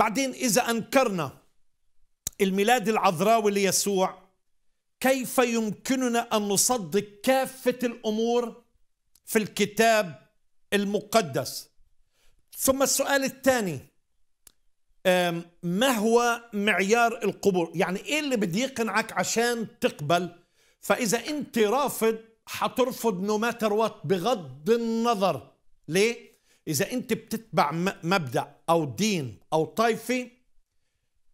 بعدين إذا أنكرنا الميلاد العذراوي ليسوع كيف يمكننا أن نصدق كافة الأمور في الكتاب المقدس ثم السؤال الثاني ما هو معيار القبول يعني ايه اللي بده يقنعك عشان تقبل فاذا انت رافض حترفض نو ماتر وات بغض النظر ليه اذا انت بتتبع مبدا او دين او طائفه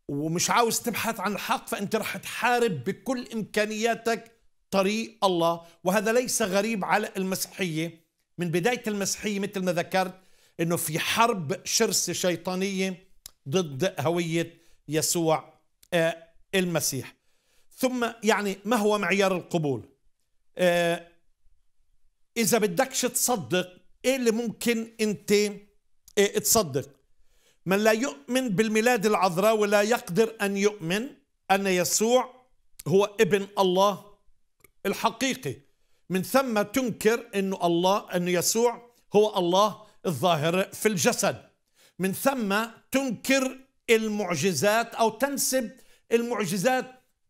ومش عاوز تبحث عن الحق فانت رح تحارب بكل امكانياتك طريق الله وهذا ليس غريب على المسيحيه من بدايه المسيحيه مثل ما ذكرت انه في حرب شرسه شيطانيه ضد هويه يسوع آه، المسيح ثم يعني ما هو معيار القبول آه، اذا بدكش تصدق ايه اللي ممكن انت إيه تصدق من لا يؤمن بالميلاد العذراء ولا يقدر ان يؤمن ان يسوع هو ابن الله الحقيقي من ثم تنكر انه الله انه يسوع هو الله الظاهر في الجسد من ثم تنكر المعجزات او تنسب المعجزات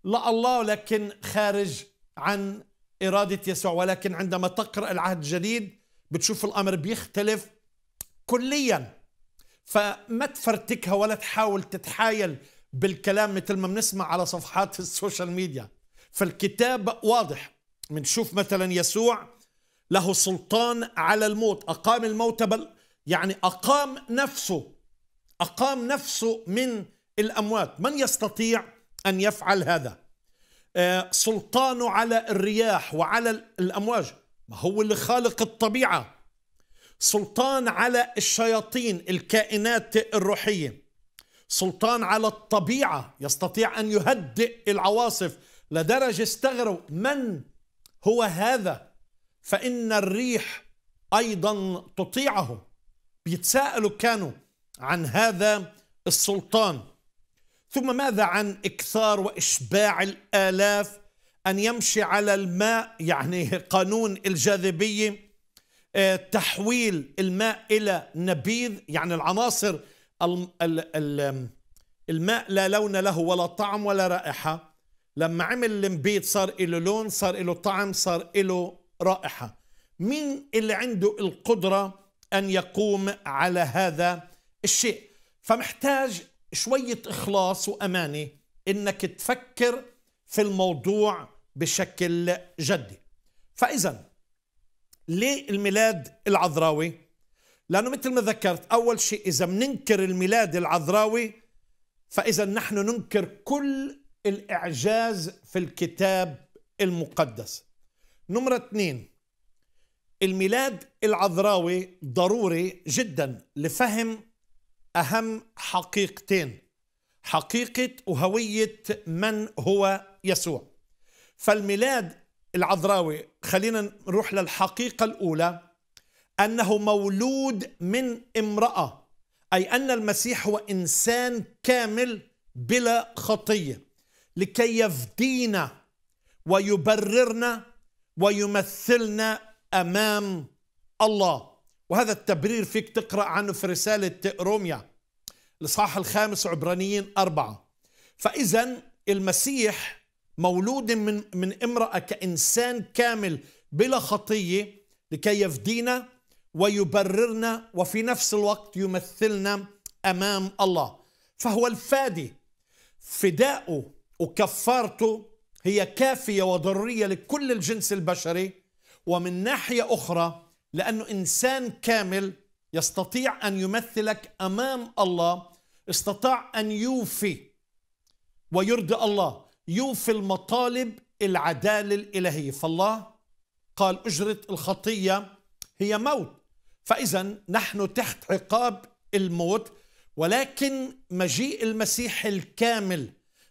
لله لكن خارج عن اراده يسوع ولكن عندما تقرا العهد الجديد بتشوف الامر بيختلف كليا فما تفرتكها ولا تحاول تتحايل بالكلام مثل ما بنسمع على صفحات السوشيال ميديا فالكتاب واضح بنشوف مثلا يسوع له سلطان على الموت أقام الموت بل يعني أقام نفسه أقام نفسه من الأموات من يستطيع أن يفعل هذا آه، سلطانه على الرياح وعلى الأمواج ما هو اللي خالق الطبيعة سلطان على الشياطين الكائنات الروحية سلطان على الطبيعة يستطيع أن يهدئ العواصف لدرجة استغروا من هو هذا فإن الريح أيضا تطيعه بيتساءلوا كانوا عن هذا السلطان ثم ماذا عن إكثار وإشباع الآلاف أن يمشي على الماء يعني قانون الجاذبية آه، تحويل الماء إلى نبيذ يعني العناصر الماء لا لون له ولا طعم ولا رائحة لما عمل المبيض صار له لون صار له طعم صار له رائحة مين اللي عنده القدرة أن يقوم على هذا الشيء فمحتاج شوية إخلاص وأمانة إنك تفكر في الموضوع بشكل جدي فإذا ليه الميلاد العذراوي لأنه مثل ما ذكرت أول شيء إذا بننكر الميلاد العذراوي فإذا نحن ننكر كل الإعجاز في الكتاب المقدس نمرة اثنين الميلاد العذراوي ضروري جدا لفهم أهم حقيقتين حقيقة وهوية من هو يسوع فالميلاد العذراوي خلينا نروح للحقيقة الأولى أنه مولود من امرأة أي أن المسيح هو إنسان كامل بلا خطية لكي يفدينا ويبررنا ويمثلنا أمام الله وهذا التبرير فيك تقرأ عنه في رسالة روميا الإصحاح الخامس عبرانيين أربعة فإذا المسيح مولود من من امراه كانسان كامل بلا خطيه لكي يفدينا ويبررنا وفي نفس الوقت يمثلنا امام الله فهو الفادي فداؤه وكفارته هي كافيه وضروريه لكل الجنس البشري ومن ناحيه اخرى لانه انسان كامل يستطيع ان يمثلك امام الله استطاع ان يوفي ويرضي الله يوفي المطالب العدالة الإلهية فالله قال أجرة الخطية هي موت فإذا نحن تحت عقاب الموت ولكن مجيء المسيح الكامل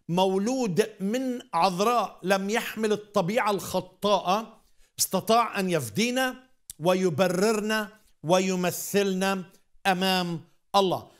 مولود من عذراء لم يحمل الطبيعة الخطاءة استطاع أن يفدينا ويبررنا ويمثلنا أمام الله